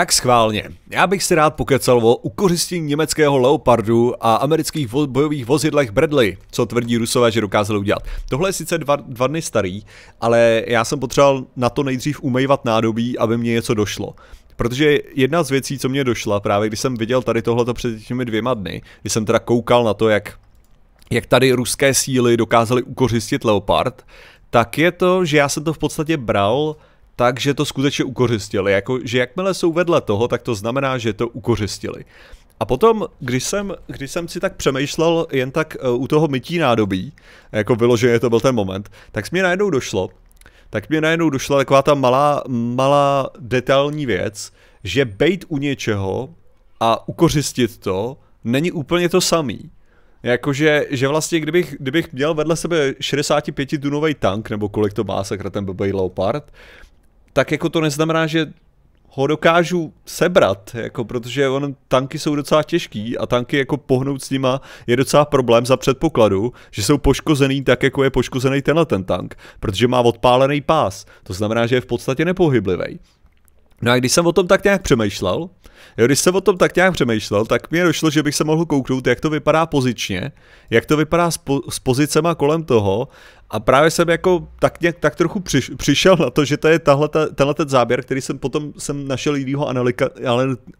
Tak schválně. Já bych si rád pokecal o ukořistění německého Leopardu a amerických vo- bojových vozidlech Bradley, co tvrdí Rusové, že dokázali udělat. Tohle je sice dva, dva dny starý, ale já jsem potřeboval na to nejdřív umývat nádobí, aby mě něco došlo. Protože jedna z věcí, co mě došla, právě když jsem viděl tady tohleto před těmi dvěma dny, když jsem teda koukal na to, jak, jak tady ruské síly dokázaly ukořistit Leopard, tak je to, že já jsem to v podstatě bral tak, že to skutečně ukořistili. Jako, že jakmile jsou vedle toho, tak to znamená, že to ukořistili. A potom, když jsem, když jsem si tak přemýšlel jen tak eh, u toho mytí nádobí, jako vyloženě to byl ten moment, tak mi najednou došlo, tak mi najednou došla taková ta malá, malá detailní věc, že bejt u něčeho a ukořistit to není úplně to samý. Jakože, že vlastně kdybych, kdybych měl vedle sebe 65 tunový tank, nebo kolik to má sakra ten blbej Leopard, tak jako to neznamená, že ho dokážu sebrat, jako protože on, tanky jsou docela těžký a tanky jako pohnout s nima je docela problém za předpokladu, že jsou poškozený tak, jako je poškozený tenhle ten tank, protože má odpálený pás, to znamená, že je v podstatě nepohyblivý. No a když jsem o tom tak nějak přemýšlel, jo, když jsem o tom tak nějak přemýšlel, tak mi došlo, že bych se mohl kouknout, jak to vypadá pozičně, jak to vypadá s, po, s pozicema kolem toho a právě jsem jako tak, nějak, tak trochu přiš, přišel na to, že to je tahle, tenhle ten záběr, který jsem potom jsem našel jinýho analika,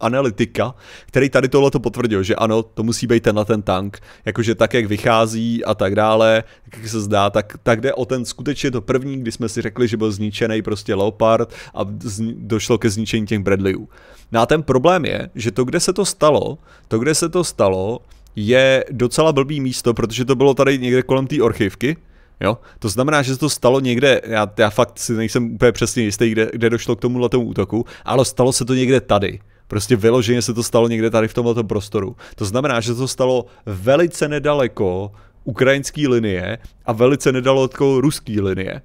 analytika, který tady tohle to potvrdil, že ano, to musí být tenhle ten tank. Jakože tak, jak vychází a tak dále, jak se zdá, tak, tak jde o ten skutečně to první, kdy jsme si řekli, že byl zničený prostě Leopard a zni, došlo ke zničení těch Bradleyů. No a ten problém je, že to, kde se to stalo, to, kde se to stalo, je docela blbý místo, protože to bylo tady někde kolem té orchivky, Jo? To znamená, že se to stalo někde, já, já fakt si nejsem úplně přesně jistý, kde, kde došlo k tomu tomu útoku, ale stalo se to někde tady. Prostě vyloženě se to stalo někde tady v tomto prostoru. To znamená, že se to stalo velice nedaleko ukrajinské linie a velice nedaleko ruské linie.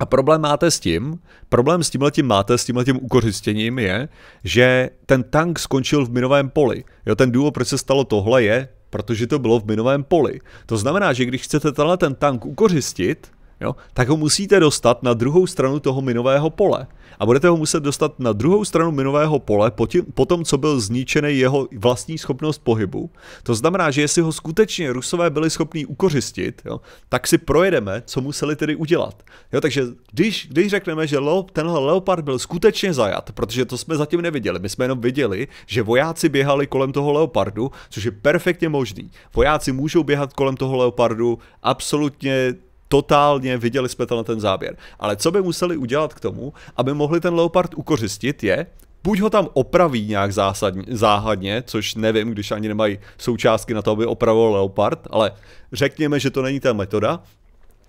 A problém máte s tím, problém s tímhletím máte, s tímhletím ukořistěním je, že ten tank skončil v minovém poli. Jo, ten důvod, proč se stalo tohle, je protože to bylo v minovém poli. To znamená, že když chcete tenhle ten tank ukořistit, jo, tak ho musíte dostat na druhou stranu toho minového pole. A budete ho muset dostat na druhou stranu minového pole po tom, co byl zničený jeho vlastní schopnost pohybu. To znamená, že jestli ho skutečně Rusové byli schopní ukořistit, jo, tak si projedeme, co museli tedy udělat. Jo, takže když, když řekneme, že Leo, tenhle leopard byl skutečně zajat, protože to jsme zatím neviděli, my jsme jenom viděli, že vojáci běhali kolem toho leopardu, což je perfektně možný. Vojáci můžou běhat kolem toho leopardu absolutně Totálně viděli jsme na ten záběr. Ale co by museli udělat k tomu, aby mohli ten Leopard ukořistit, je, buď ho tam opraví nějak zásadně, záhadně, což nevím, když ani nemají součástky na to, aby opravil Leopard, ale řekněme, že to není ta metoda,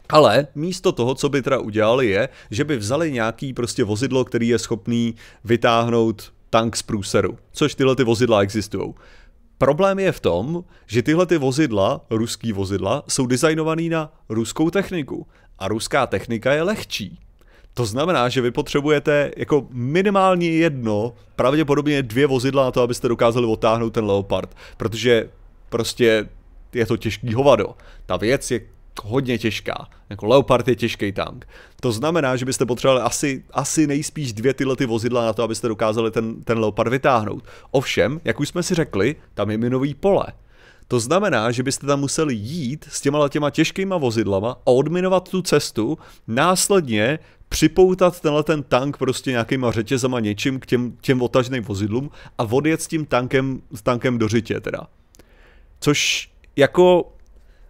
ale místo toho, co by teda udělali, je, že by vzali nějaký prostě vozidlo, který je schopný vytáhnout tank z průseru, což tyhle ty vozidla existují. Problém je v tom, že tyhle ty vozidla, ruský vozidla, jsou designovaný na ruskou techniku. A ruská technika je lehčí. To znamená, že vy potřebujete jako minimálně jedno, pravděpodobně dvě vozidla na to, abyste dokázali otáhnout ten Leopard. Protože prostě je to těžký hovado. Ta věc je hodně těžká. Jako Leopard je těžký tank. To znamená, že byste potřebovali asi, asi nejspíš dvě tyhle ty vozidla na to, abyste dokázali ten, ten Leopard vytáhnout. Ovšem, jak už jsme si řekli, tam je minový pole. To znamená, že byste tam museli jít s těma těma těžkýma vozidlama a odminovat tu cestu, následně připoutat tenhle ten tank prostě nějakýma řetězama něčím k těm, těm otažným vozidlům a odjet s tím tankem, s tankem do řitě teda. Což jako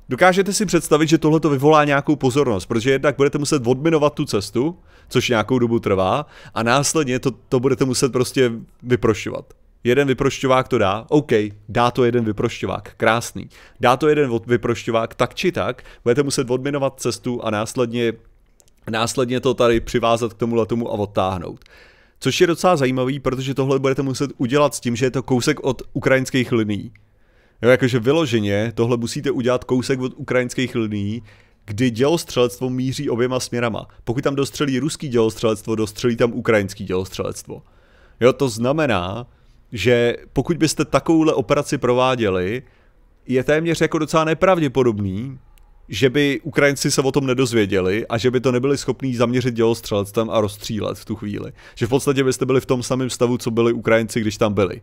Dokážete si představit, že tohle to vyvolá nějakou pozornost, protože jednak budete muset odminovat tu cestu, což nějakou dobu trvá, a následně to, to budete muset prostě vyprošťovat. Jeden vyprošťovák to dá, OK, dá to jeden vyprošťovák, krásný. Dá to jeden vyprošťovák, tak či tak, budete muset odminovat cestu a následně, následně to tady přivázat k tomu letomu a odtáhnout. Což je docela zajímavý, protože tohle budete muset udělat s tím, že je to kousek od ukrajinských linií. Jo, jakože vyloženě tohle musíte udělat kousek od ukrajinských liní, kdy dělostřelectvo míří oběma směrama. Pokud tam dostřelí ruský dělostřelectvo, dostřelí tam ukrajinský dělostřelectvo. Jo, to znamená, že pokud byste takovouhle operaci prováděli, je téměř jako docela nepravděpodobný, že by Ukrajinci se o tom nedozvěděli a že by to nebyli schopní zaměřit dělostřelectvem a rozstřílet v tu chvíli. Že v podstatě byste byli v tom samém stavu, co byli Ukrajinci, když tam byli.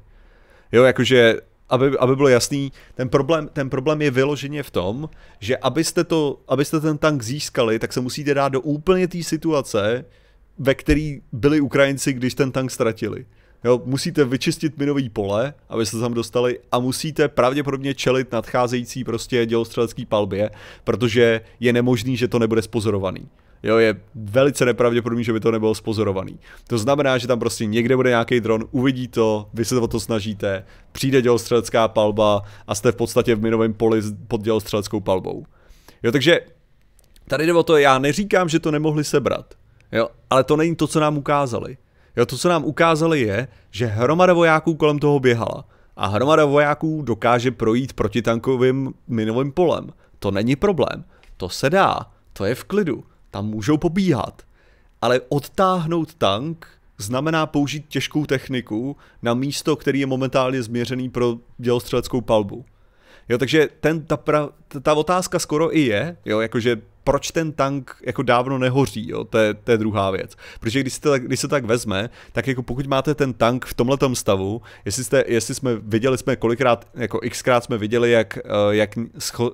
Jo, jakože aby, aby bylo jasný, ten problém, ten problém je vyloženě v tom, že abyste, to, abyste ten tank získali, tak se musíte dát do úplně té situace, ve které byli Ukrajinci, když ten tank ztratili. Jo, musíte vyčistit minový pole, aby se tam dostali a musíte pravděpodobně čelit nadcházející prostě dělostřelecký palbě, protože je nemožný, že to nebude spozorovaný. Jo, je velice nepravděpodobný, že by to nebylo spozorovaný. To znamená, že tam prostě někde bude nějaký dron, uvidí to, vy se o to snažíte, přijde dělostřelecká palba a jste v podstatě v minovém poli pod dělostřeleckou palbou. Jo, takže tady jde o to, já neříkám, že to nemohli sebrat, jo, ale to není to, co nám ukázali. Jo, to, co nám ukázali, je, že hromada vojáků kolem toho běhala. A hromada vojáků dokáže projít protitankovým minovým polem. To není problém. To se dá. To je v klidu tam můžou pobíhat. Ale odtáhnout tank znamená použít těžkou techniku na místo, který je momentálně změřený pro dělostřeleckou palbu. Jo, takže ten, ta, pra, ta otázka skoro i je, jo, jakože proč ten tank jako dávno nehoří, jo, to je, to je druhá věc. Protože když se, to tak, když se to tak vezme, tak jako pokud máte ten tank v tomhletom stavu, jestli, jste, jestli jsme viděli jsme kolikrát, jako xkrát jsme viděli, jak, eh, jak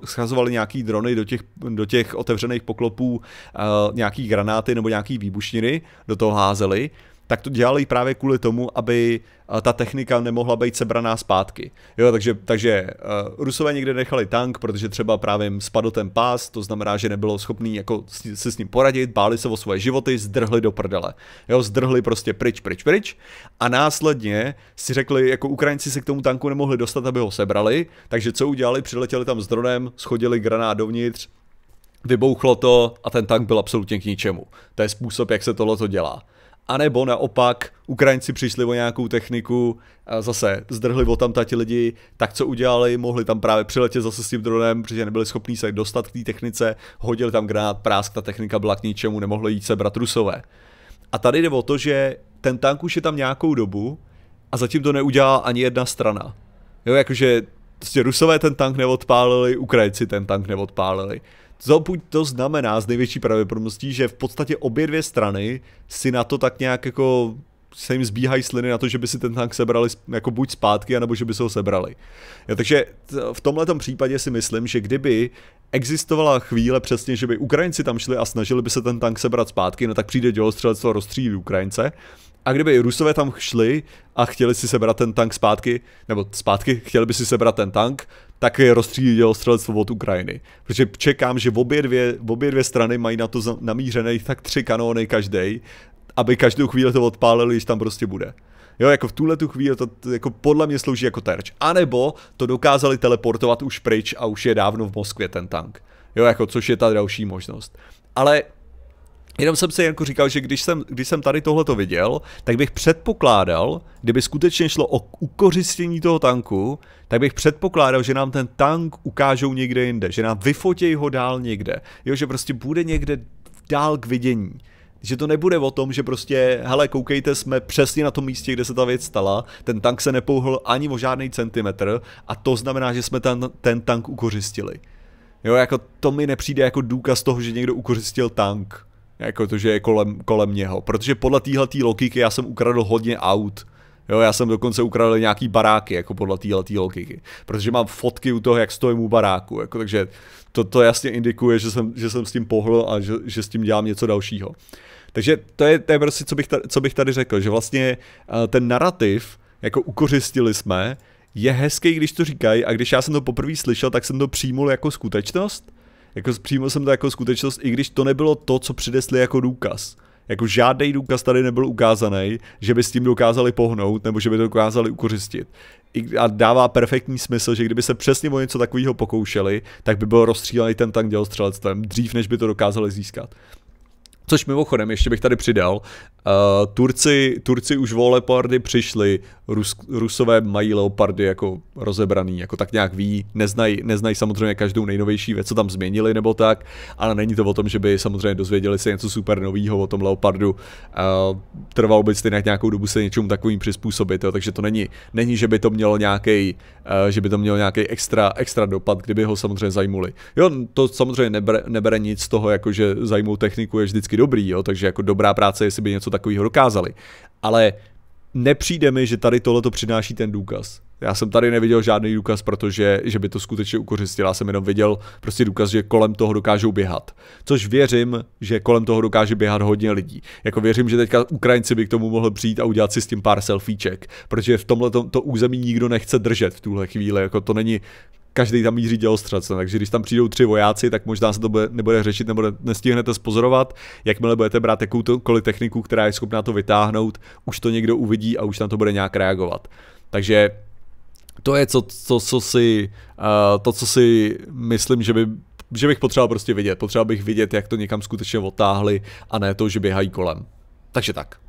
schazovali nějaký drony do těch, do těch otevřených poklopů eh, nějaký granáty nebo nějaký výbušniny, do toho házeli, tak to dělali právě kvůli tomu, aby eh, ta technika nemohla být sebraná zpátky. Jo, takže, takže eh, Rusové někde nechali tank, protože třeba právě spadl ten pás, to znamená, že nebylo schopný jako se s ním poradit, báli se o svoje životy, zdrhli do prdele. Jo, zdrhli prostě pryč, pryč, pryč a následně si řekli, jako Ukrajinci se k tomu tanku nemohli dostat, aby ho sebrali, takže co udělali, přiletěli tam s dronem, schodili granát dovnitř, vybouchlo to a ten tank byl absolutně k ničemu. To je způsob, jak se tohle to dělá. A nebo naopak, Ukrajinci přišli o nějakou techniku, zase zdrhli o tam ti lidi, tak co udělali, mohli tam právě přiletět zase s tím dronem, protože nebyli schopni se dostat k té technice, hodili tam granát, prásk, ta technika byla k ničemu, nemohlo jít sebrat rusové. A tady jde o to, že ten tank už je tam nějakou dobu a zatím to neudělala ani jedna strana. Jo, jakože prostě Rusové ten tank neodpálili, Ukrajinci ten tank neodpálili. Co to znamená z největší pravděpodobností, že v podstatě obě dvě strany si na to tak nějak jako se jim zbíhají sliny na to, že by si ten tank sebrali jako buď zpátky, anebo že by se ho sebrali. Ja, takže v tomhle případě si myslím, že kdyby existovala chvíle přesně, že by Ukrajinci tam šli a snažili by se ten tank sebrat zpátky, no tak přijde dělostřelectvo a rozstřílí Ukrajince. A kdyby Rusové tam šli a chtěli si sebrat ten tank zpátky, nebo zpátky, chtěli by si sebrat ten tank, tak je rozstřídilo střelectvo od Ukrajiny. Protože čekám, že obě dvě, obě dvě strany mají na to namířené tak tři kanóny každý, aby každou chvíli to odpálili, když tam prostě bude. Jo, jako v tuhle tu chvíli to jako podle mě slouží jako terč. A nebo to dokázali teleportovat už pryč a už je dávno v Moskvě ten tank. Jo, jako což je ta další možnost. Ale Jenom jsem si jako říkal, že když jsem, když jsem tady tohleto viděl, tak bych předpokládal, kdyby skutečně šlo o ukořistění toho tanku, tak bych předpokládal, že nám ten tank ukážou někde jinde, že nám vyfotějí ho dál někde, jo, že prostě bude někde dál k vidění. Že to nebude o tom, že prostě, hele, koukejte, jsme přesně na tom místě, kde se ta věc stala, ten tank se nepouhl ani o žádný centimetr a to znamená, že jsme ten, ten tank ukořistili. Jo, jako to mi nepřijde jako důkaz toho, že někdo ukořistil tank jako to, že je kolem, kolem něho. Protože podle téhle logiky já jsem ukradl hodně aut. Jo, já jsem dokonce ukradl nějaký baráky, jako podle téhle logiky. Protože mám fotky u toho, jak stojím u baráku. Jako, takže to, to jasně indikuje, že jsem, že jsem s tím pohl a že, že s tím dělám něco dalšího. Takže to je, to je prostě, co bych, tady, co bych tady řekl, že vlastně eh, ten narrativ, jako ukořistili jsme, je hezký, když to říkají a když já jsem to poprvé slyšel, tak jsem to přijmul jako skutečnost jako přímo jsem to jako skutečnost, i když to nebylo to, co přidesli jako důkaz. Jako žádný důkaz tady nebyl ukázaný, že by s tím dokázali pohnout, nebo že by to dokázali ukořistit. A dává perfektní smysl, že kdyby se přesně o něco takového pokoušeli, tak by byl rozstřílený ten tank dělostřelectvem, dřív než by to dokázali získat. Což mimochodem, ještě bych tady přidal, Uh, Turci, Turci už o leopardy přišli, Rus, Rusové mají leopardy jako rozebraný, jako tak nějak ví, neznají neznaj samozřejmě každou nejnovější věc, co tam změnili nebo tak, ale není to o tom, že by samozřejmě dozvěděli se něco super nového o tom leopardu, uh, trvalo by stejně nějakou dobu se něčemu takovým přizpůsobit, jo, takže to není, není, že by to mělo nějaký, uh, eh, že by to mělo nějaký extra, extra dopad, kdyby ho samozřejmě zajmuli. Jo, to samozřejmě nebere, nebere nic z toho, jako že zajmou techniku je vždycky dobrý, jo, takže jako dobrá práce, jestli by něco takového dokázali. Ale nepřijde mi, že tady tohle to přináší ten důkaz. Já jsem tady neviděl žádný důkaz, protože že by to skutečně ukořistilo. Já jsem jenom viděl prostě důkaz, že kolem toho dokážou běhat. Což věřím, že kolem toho dokáže běhat hodně lidí. Jako věřím, že teďka Ukrajinci by k tomu mohli přijít a udělat si s tím pár selfieček, protože v tomhle to, to území nikdo nechce držet v tuhle chvíli. Jako to není každý tam míří dělostřelce, takže když tam přijdou tři vojáci, tak možná se to bude, nebude řešit nebo nestihnete spozorovat. Jakmile budete brát jakoukoliv techniku, která je schopná to vytáhnout, už to někdo uvidí a už na to bude nějak reagovat. Takže to je co, co, co si, uh, to, co si myslím, že by že bych potřeboval prostě vidět. Potřeboval bych vidět, jak to někam skutečně otáhli a ne to, že běhají kolem. Takže tak.